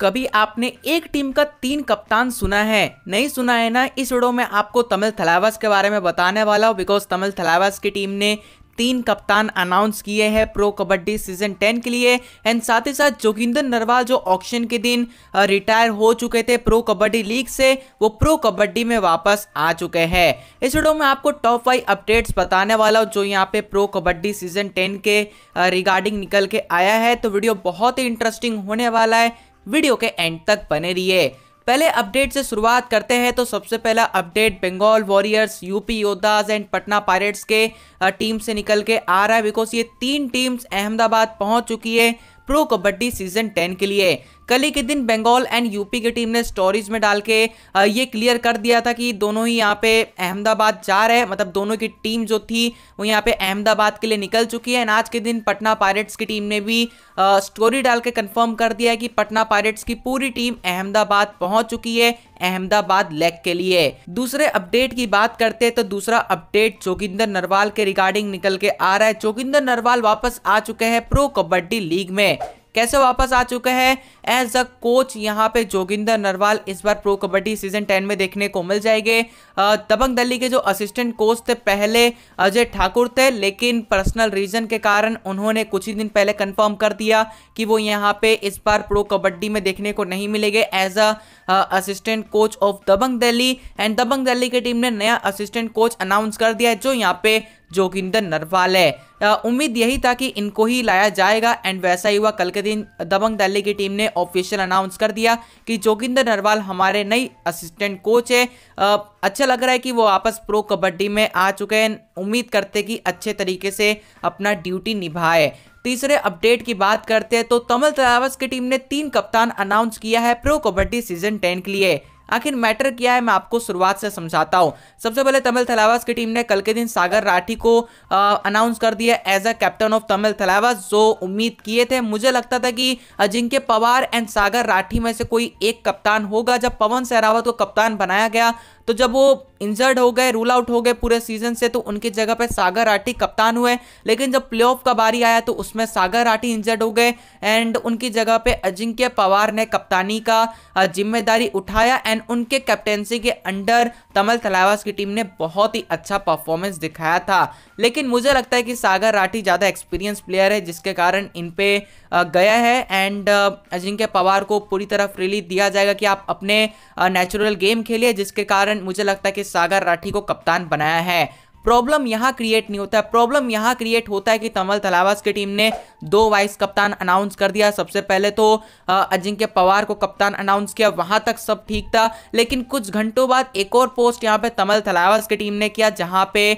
कभी आपने एक टीम का तीन कप्तान सुना है नहीं सुना है ना इस वीडियो में आपको तमिल थलावास के बारे में बताने वाला हूँ बिकॉज तमिल थलावास की टीम ने तीन कप्तान अनाउंस किए हैं प्रो कबड्डी सीजन 10 के लिए एंड साथ ही साथ जोगिंदर नरवाल जो ऑक्शन के दिन रिटायर हो चुके थे प्रो कबड्डी लीग से वो प्रो कबड्डी में वापस आ चुके हैं इस वीडियो में आपको टॉप फाइव अपडेट्स बताने वाला हूँ जो यहाँ पे प्रो कबड्डी सीजन टेन के रिगार्डिंग निकल के आया है तो वीडियो बहुत ही इंटरेस्टिंग होने वाला है वीडियो के एंड तक बने रहिए पहले अपडेट से शुरुआत करते हैं तो सबसे पहला update Bengal Warriors UP Yoddhas and Patna Pirates के टीम से निकल के आ रहा है बिकॉज ये तीन टीम्स अहमदाबाद पहुंच चुकी है प्रो कबड्डी सीजन टेन के लिए कल ही के दिन बंगाल एंड यूपी की टीम ने स्टोरीज में डाल के ये क्लियर कर दिया था कि दोनों ही यहाँ पे अहमदाबाद जा रहे हैं मतलब दोनों की टीम जो थी वो यहाँ पे अहमदाबाद के लिए निकल चुकी है एंड आज के दिन पटना पायरेट्स की टीम ने भी स्टोरी डाल के कन्फर्म कर दिया है कि पटना पायरेट्स की पूरी टीम अहमदाबाद पहुंच चुकी है अहमदाबाद लेग के लिए दूसरे अपडेट की बात करते हैं तो दूसरा अपडेट जोगिंदर नरवाल के रिगार्डिंग निकल के आ रहा है जोगिंदर नरवाल वापस आ चुके हैं प्रो कबड्डी लीग में कैसे वापस आ चुके हैं एज अ कोच यहाँ पे जोगिंदर नरवाल इस बार प्रो कबड्डी सीजन टेन में देखने को मिल जाएंगे दबंग दिल्ली के जो असिस्टेंट कोच थे पहले अजय ठाकुर थे लेकिन पर्सनल रीजन के कारण उन्होंने कुछ ही दिन पहले कंफर्म कर दिया कि वो यहाँ पे इस बार प्रो कबड्डी में देखने को नहीं मिलेंगे as a assistant coach of Dabang Delhi and Dabang Delhi की टीम ने नया असिस्टेंट कोच अनाउंस कर दिया है जो यहाँ पे जोगिंदर नरवाल है उम्मीद यही था कि इनको ही लाया जाएगा एंड वैसा ही हुआ कल के दिन दबंग दिल्ली की टीम ने ऑफिशियल अनाउंस कर दिया कि जोगिंदर नरवाल हमारे नई असिस्टेंट कोच है अच्छा लग रहा है कि वो आपस प्रो कबड्डी में आ चुके हैं उम्मीद करते कि अच्छे तरीके से अपना ड्यूटी निभाए तीसरे अपडेट की बात करते हैं तो तमिल तलावस की टीम ने तीन कप्तान अनाउंस किया है प्रो कबड्डी सीजन टेन के लिए आखिर मैटर क्या है मैं आपको शुरुआत से समझाता हूँ सबसे पहले तमिल थलावास की टीम ने कल के दिन सागर राठी को अनाउंस कर दिया as a captain of Tamil Thalaivas जो उम्मीद किए थे मुझे लगता था कि अजिंक्य पवार एंड सागर राठी में से कोई एक कप्तान होगा जब पवन सहरावत को कप्तान बनाया गया तो जब वो इंजर्ड हो गए रूल आउट हो गए पूरे सीजन से तो उनकी जगह पर सागर राठी कप्तान हुए लेकिन जब प्ले का बारी आया तो उसमें सागर राठी इंजर्ड हो गए एंड उनकी जगह पे अजिंक्य पवार ने कप्तानी का जिम्मेदारी उठाया एंड एंड उनके कैप्टेंसी के अंडर तमल तलावास की टीम ने बहुत ही अच्छा परफॉर्मेंस दिखाया था लेकिन मुझे लगता है कि सागर राठी ज़्यादा एक्सपीरियंस प्लेयर है जिसके कारण इन पे गया है एंड अजिंक्य पवार को पूरी तरह फ्रीली दिया जाएगा कि आप अपने नेचुरल गेम खेलिए जिसके कारण मुझे लगता है कि सागर राठी को कप्तान बनाया है प्रॉब्लम यहाँ क्रिएट नहीं होता है प्रॉब्लम यहाँ क्रिएट होता है कि तमल तलावास की टीम ने दो वाइस कप्तान अनाउंस कर दिया सबसे पहले तो अजिंक्य पवार को कप्तान अनाउंस किया वहाँ तक सब ठीक था लेकिन कुछ घंटों बाद एक और पोस्ट यहाँ पे तमल तलावास की टीम ने किया जहाँ पे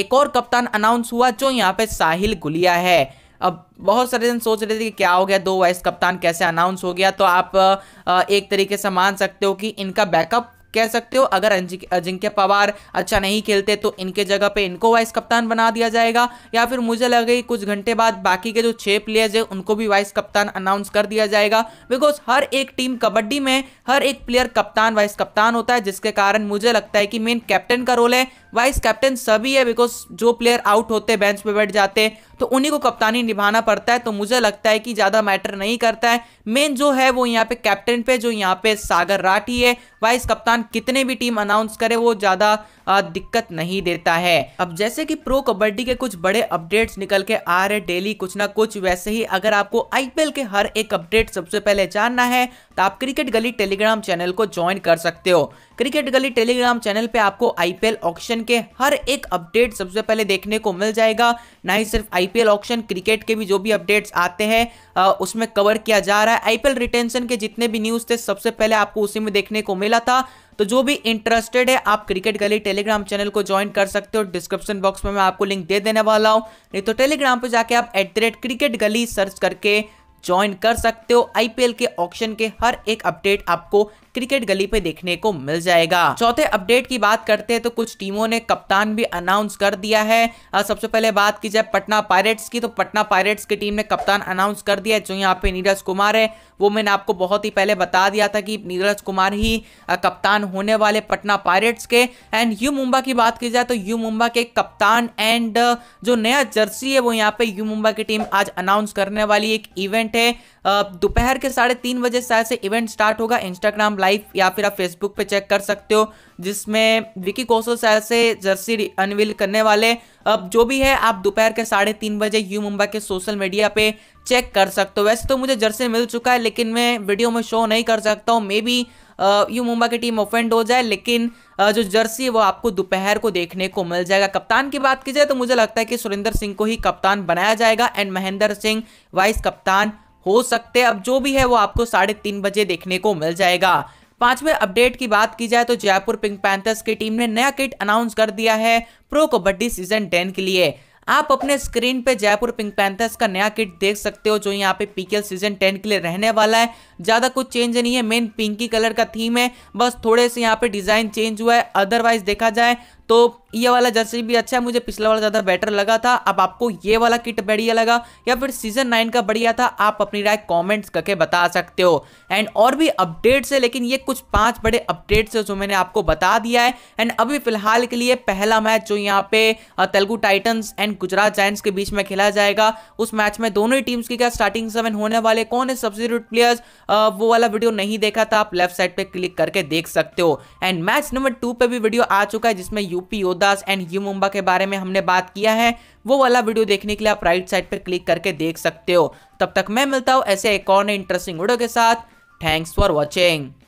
एक और कप्तान अनाउंस हुआ जो यहाँ पे साहिल गुलिया है अब बहुत सारे जन सोच रहे थे कि क्या हो गया दो वाइस कप्तान कैसे अनाउंस हो गया तो आप एक तरीके से मान सकते हो कि इनका बैकअप कह सकते हो अगर अजिंक्य पवार अच्छा नहीं खेलते तो इनके जगह पे इनको वाइस कप्तान बना दिया जाएगा या फिर मुझे लगे कुछ घंटे बाद बाकी के जो छह प्लेयर्स हैं उनको भी वाइस कप्तान अनाउंस कर दिया जाएगा बिकॉज हर एक टीम कबड्डी में हर एक प्लेयर कप्तान वाइस कप्तान होता है जिसके कारण मुझे लगता है कि मेन कैप्टन का रोल है वाइस कैप्टन सभी है बिकॉज जो प्लेयर आउट होते बेंच पे बैठ जाते तो उन्हीं को कप्तानी निभाना पड़ता है तो मुझे लगता है कि ज़्यादा मैटर नहीं करता है मेन जो है वो यहाँ पे कैप्टन पे जो यहाँ पे सागर राठी है वाइस कप्तान दौरान कितने भी टीम अनाउंस करे वो ज़्यादा दिक्कत नहीं देता है अब जैसे कि प्रो कबड्डी के कुछ बड़े अपडेट्स निकल के आ रहे डेली कुछ ना कुछ वैसे ही अगर आपको आईपीएल के हर एक अपडेट सबसे पहले जानना है तो आप क्रिकेट गली टेलीग्राम चैनल को ज्वाइन कर सकते हो क्रिकेट गली टेलीग्राम चैनल पे आपको आईपीएल ऑक्शन के हर एक अपडेट सबसे पहले देखने को मिल जाएगा ना ही सिर्फ आईपीएल ऑक्शन क्रिकेट के भी जो भी अपडेट्स आते हैं उसमें कवर किया जा रहा है आईपीएल रिटेंशन के जितने भी न्यूज़ थे सबसे पहले आपको उसी में देखने को मिला था तो जो भी इंटरेस्टेड है आप क्रिकेट गली टेलीग्राम चैनल को ज्वाइन कर सकते हो डिस्क्रिप्शन बॉक्स में मैं आपको लिंक दे देने वाला हूँ नहीं तो टेलीग्राम पर जाके आप एट क्रिकेट गली सर्च करके ज्वाइन कर सकते हो आईपीएल के ऑप्शन के हर एक अपडेट आपको क्रिकेट गली पे देखने को मिल जाएगा चौथे अपडेट की बात करते हैं तो कुछ टीमों ने कप्तान भी अनाउंस कर दिया है सबसे पहले बात की जाए पटना पायरेट्स की तो पटना पायरेट्स की टीम ने कप्तान अनाउंस कर दिया जो यहाँ पे नीरज कुमार है वो मैंने आपको बहुत ही पहले बता दिया था कि नीरज कुमार ही कप्तान होने वाले पटना पायरेट्स के एंड यू मुंबा की बात की जाए तो यू मुंबा के कप्तान एंड जो नया जर्सी है वो यहाँ पे यू मुंबा की टीम आज अनाउंस करने वाली एक इवेंट है दोपहर के साढ़े तीन बजे शायद से इवेंट स्टार्ट होगा इंस्टाग्राम लाइव या फिर आप फेसबुक पे चेक कर सकते हो जिसमें विकी कौशल शायद से जर्सी अनविल करने वाले अब जो भी है आप दोपहर के साढ़े तीन बजे यू मुंबई के सोशल मीडिया पे चेक कर सकते हो वैसे तो मुझे जर्सी मिल चुका है लेकिन मैं वीडियो में शो नहीं कर सकता हूँ मे बी यू मुंबई की टीम ऑफेंड हो जाए लेकिन जो जर्सी है वो आपको दोपहर को देखने को मिल जाएगा कप्तान की बात की जाए तो मुझे लगता है कि सुरेंद्र सिंह को ही कप्तान बनाया जाएगा एंड महेंद्र सिंह वाइस कप्तान हो सकते हैं अब जो भी है वो आपको साढ़े तीन बजे देखने को मिल जाएगा पांचवें अपडेट की बात की जाए तो जयपुर पिंक पैंथर्स की टीम ने नया किट अनाउंस कर दिया है प्रो कबड्डी सीजन टेन के लिए आप अपने स्क्रीन पे जयपुर पिंक पैंथर्स का नया किट देख सकते हो जो यहाँ पे पीकेएल सीजन टेन के लिए रहने वाला है ज़्यादा कुछ चेंज नहीं है मेन पिंकी कलर का थीम है बस थोड़े से यहाँ पे डिज़ाइन चेंज हुआ है अदरवाइज देखा जाए तो ये वाला जर्सी भी अच्छा है मुझे पिछला वाला ज़्यादा बेटर लगा था अब आपको ये वाला किट बढ़िया लगा या फिर सीजन नाइन का बढ़िया था आप अपनी राय कमेंट्स करके बता सकते हो एंड और भी अपडेट्स है लेकिन ये कुछ पांच बड़े अपडेट्स है जो मैंने आपको बता दिया है एंड अभी फिलहाल के लिए पहला मैच जो यहाँ पे Telugu Titans and Gujarat Giants के बीच में खेला जाएगा उस मैच में दोनों ही टीम्स की क्या स्टार्टिंग सेवन होने वाले कौन है सब्सिट्यूट प्लेयर्स वो वाला वीडियो नहीं देखा था आप लेफ्ट साइड पर क्लिक करके देख सकते हो एंड मैच नंबर टू पर भी वीडियो आ चुका है जिसमें UP Yoddhas and U Mumba के बारे में हमने बात किया है वो वाला वीडियो देखने के लिए आप राइट साइड पर क्लिक करके देख सकते हो तब तक मैं मिलता हूँ ऐसे एक और इंटरेस्टिंग वीडियो के साथ थैंक्स फॉर वॉचिंग